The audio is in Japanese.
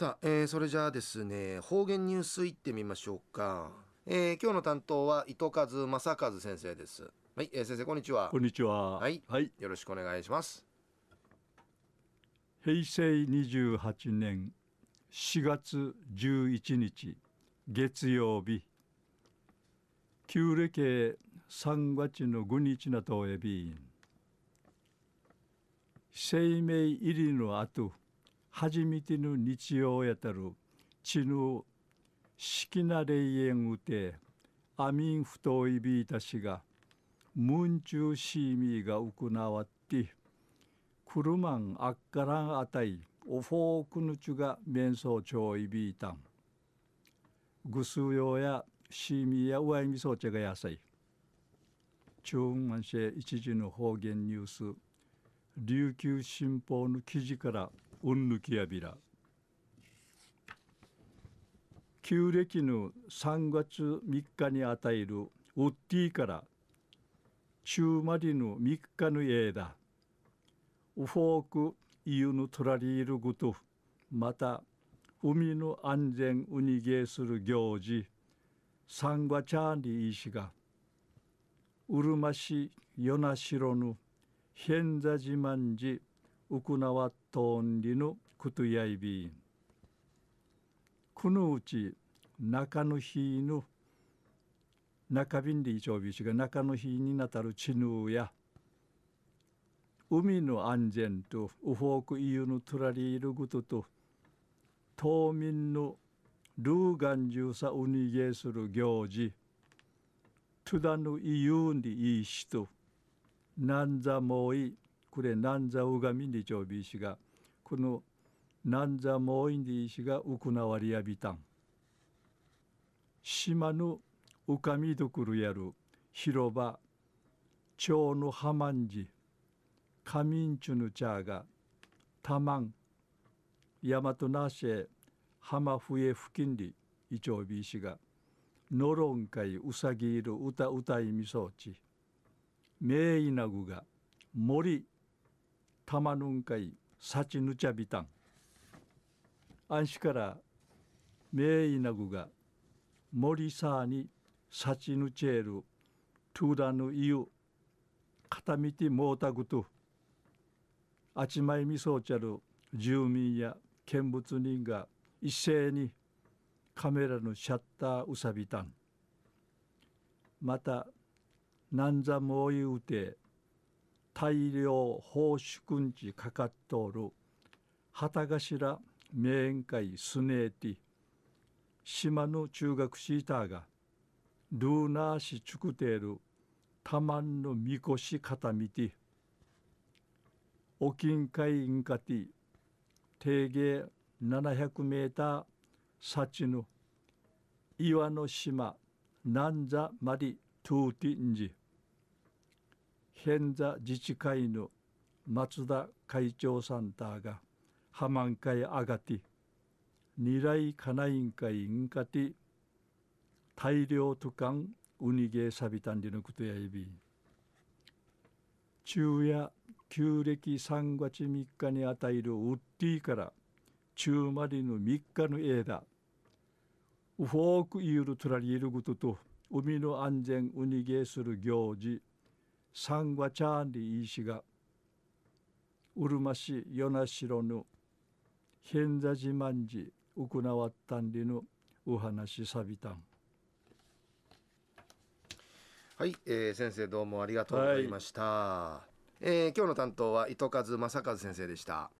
さあ、えー、それじゃあですね方言ニュースいってみましょうか、えー、今日の担当は糸数正和先生ですはい、えー、先生こんにちはこんにちははい、はい、よろしくお願いします平成28年4月11日月曜日旧暦3月の5日なとえび生命入りの後初めての日曜やたるちぬしきな霊園うてアミンふといびいたしがムンチューシーミーがなわってくるまんあっからんあたいおフォークヌチュがちょういびいたんぐすうようやシーミーやうわいみそうちがやさい中雲安市一時の方言ニュース琉球新報の記事からウンヌキヤビラ旧暦の3月3日に与えるウッディから中までの3日のだウフォーク家のトラリールグトとまた海の安全ウニゲーする行事サンガチャーリー氏がうるま市与那城ンザジマンジウクナワトンリヌクトヤイビこのうち中の日の中便でチョビシが中の日になたる地ぬや海の安全とウフォークイユのトラリールグトと島民のルーガンジューサウニゲする行事トゥダヌイユンディイシトなんざもいこれ南座拝みに常備石がこの南座もいんで石が行わりやびたん島のおかみどころやる広場町の浜んじんちゅの茶がたまん大和なし浜笛付近にいちょうび石がのろんかいうさぎいる歌歌いみそうち名いなぐが森玉ぬんかいさちぬちゃびたん安心から名医なぐが森さにさちぬちえるトゥーダヌイユ片道もうたぐとあちまいみそうちゃる住民や見物人が一斉にカメラのシャッターうさびたんまたなんざもういうて大量奉仕軍事かかっとる旗頭名演会スネーティ島の中学シーターがルーナー市チュクテールたまんのみこし固みてお金会員かて定芸700メーター幸の岩の島なんざまりトゥーティンジ偏座自治会の松田会長さんたがハマ会あがて二来かないんかいんかて大量とかんうにげさびたんりのことやいび昼夜旧暦3月3日に与えるウッディから中までの3日の間ウフォークイールトラリールごとと海の安全うにげする行事サンゴチャーリイシがうるましよなしろぬへんざじまんじうくなわったんりぬお話さびたんはい、えー、先生どうもありがとうございました、はい、えー、今日の担当は糸数正和先生でした